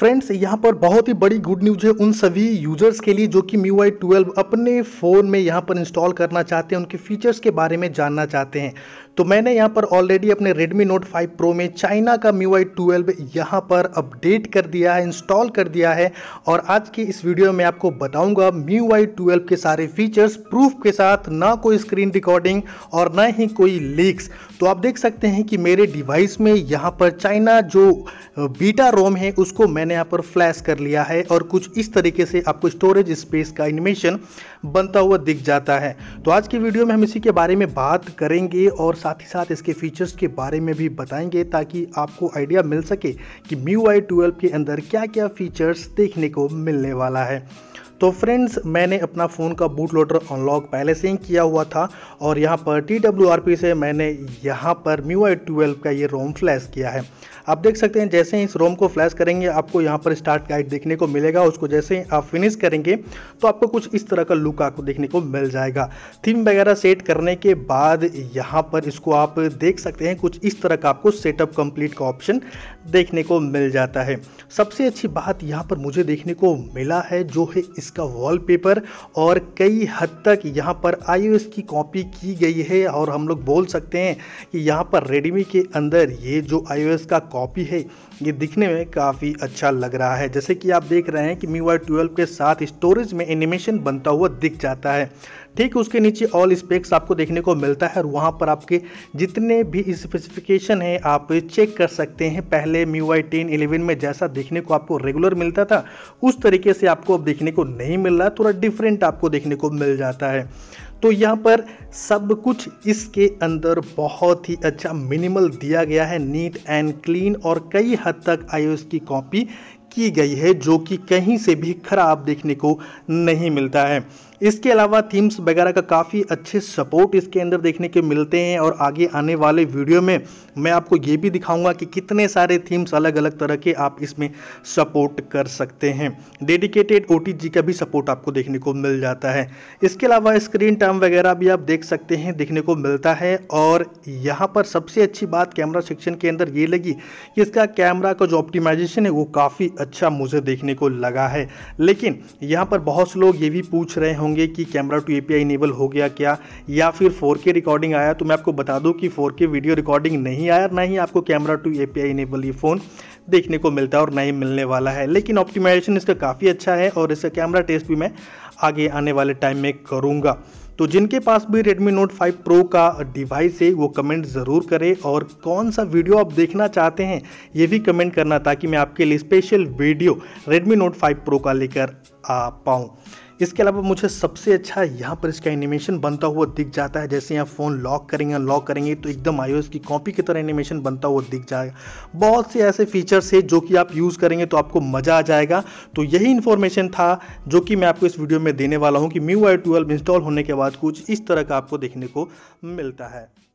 friends यहाँ पर बहुत ही बड़ी गुड न्यूज है उन सभी यूजर्स के लिए जो कि मी आई ट्वेल्व अपने फ़ोन में यहाँ पर इंस्टॉल करना चाहते हैं उनके फीचर्स के बारे में जानना चाहते हैं तो मैंने यहाँ पर ऑलरेडी अपने Redmi Note 5 Pro में चाइना का MIUI 12 यहाँ पर अपडेट कर दिया है इंस्टॉल कर दिया है और आज की इस वीडियो में आपको बताऊंगा MIUI 12 के सारे फीचर्स प्रूफ के साथ ना कोई स्क्रीन रिकॉर्डिंग और ना ही कोई लीक्स तो आप देख सकते हैं कि मेरे डिवाइस में यहाँ पर चाइना जो बीटा रोम है उसको मैंने यहाँ पर फ्लैश कर लिया है और कुछ इस तरीके से आपको स्टोरेज स्पेस का एनिमेशन बनता हुआ दिख जाता है तो आज की वीडियो में हम इसी के बारे में बात करेंगे और साथ साथ ही साथ इसके फीचर्स के बारे में भी बताएंगे ताकि आपको आइडिया मिल सके कि म्यू आई ट्वेल्व के अंदर क्या क्या फीचर्स देखने को मिलने वाला है तो फ्रेंड्स मैंने अपना फ़ोन का बूट लोडर अनलॉक पहले से ही किया हुआ था और यहाँ पर टी से मैंने यहाँ पर म्यू आई ट्वेल्व का ये रोम फ्लैश किया है आप देख सकते हैं जैसे ही इस रोम को फ्लैश करेंगे आपको यहाँ पर स्टार्ट गाइड देखने को मिलेगा उसको जैसे ही आप फिनिश करेंगे तो आपको कुछ इस तरह का लुक आपको देखने को मिल जाएगा थीम वगैरह सेट करने के बाद यहाँ पर इसको आप देख सकते हैं कुछ इस तरह का आपको सेटअप कंप्लीट का ऑप्शन देखने को मिल जाता है सबसे अच्छी बात यहाँ पर मुझे देखने को मिला है जो है इसका वॉलपेपर और कई हद तक यहाँ पर आई की कॉपी की गई है और हम लोग बोल सकते हैं कि यहाँ पर रेडमी के अंदर ये जो आई का कॉपी है ये दिखने में काफ़ी अच्छा लग रहा है जैसे कि आप देख रहे हैं कि मी वाई ट्वेल्व के साथ स्टोरेज में एनिमेशन बनता हुआ दिख जाता है ठीक उसके नीचे ऑल स्पेक्स आपको देखने को मिलता है और वहाँ पर आपके जितने भी स्पेसिफिकेशन है आप चेक कर सकते हैं पहले मी वाई टेन इलेवन में जैसा देखने को आपको रेगुलर मिलता था उस तरीके से आपको अब देखने को नहीं मिल रहा थोड़ा डिफरेंट आपको देखने को मिल जाता है तो यहाँ पर सब कुछ इसके अंदर बहुत ही अच्छा मिनिमल दिया गया है नीट एंड क्लीन और कई हद तक आईओएस की कॉपी की गई है जो कि कहीं से भी खराब देखने को नहीं मिलता है इसके अलावा थीम्स वगैरह का काफ़ी अच्छे सपोर्ट इसके अंदर देखने के मिलते हैं और आगे आने वाले वीडियो में मैं आपको ये भी दिखाऊंगा कि कितने सारे थीम्स अलग अलग तरह के आप इसमें सपोर्ट कर सकते हैं डेडिकेटेड ओ का भी सपोर्ट आपको देखने को मिल जाता है इसके अलावा स्क्रीन टाइम वगैरह भी आप देख सकते हैं देखने को मिलता है और यहाँ पर सबसे अच्छी बात कैमरा सेक्शन के अंदर ये लगी कि इसका कैमरा का जो ऑप्टिमाइजेशन है वो काफ़ी अच्छा मुझे देखने को लगा है लेकिन यहाँ पर बहुत से लोग ये भी पूछ रहे होंगे होंगे कि कैमरा टू ए इनेबल हो गया क्या या फिर 4K रिकॉर्डिंग आया तो मैं आपको बता दूं कि 4K वीडियो रिकॉर्डिंग नहीं आया ना ही आपको कैमरा टू ए इनेबल ये फ़ोन देखने को मिलता है और नहीं मिलने वाला है लेकिन ऑप्टिमाइजेशन इसका काफ़ी अच्छा है और इसका कैमरा टेस्ट भी मैं आगे आने वाले टाइम में करूँगा तो जिनके पास भी Redmi Note 5 Pro का डिवाइस है वो कमेंट ज़रूर करें और कौन सा वीडियो आप देखना चाहते हैं ये भी कमेंट करना ताकि मैं आपके लिए special video Redmi Note 5 Pro का लेकर आ पाऊँ इसके अलावा मुझे सबसे अच्छा यहाँ पर इसका एनिमेशन बनता हुआ दिख जाता है जैसे यहाँ फ़ोन लॉक करेंगे अनलॉक करेंगे तो एकदम आयो की कॉपी की तरह एनिमेशन बनता हुआ दिख जाएगा बहुत से ऐसे फीचर्स है जो कि आप यूज़ करेंगे तो आपको मज़ा आ जाएगा तो यही इन्फॉर्मेशन था जो कि मैं आपको इस वीडियो में देने वाला हूँ कि म्यू आई ट्वेल्व इंस्टॉल होने के बाद कुछ इस तरह का आपको देखने को मिलता है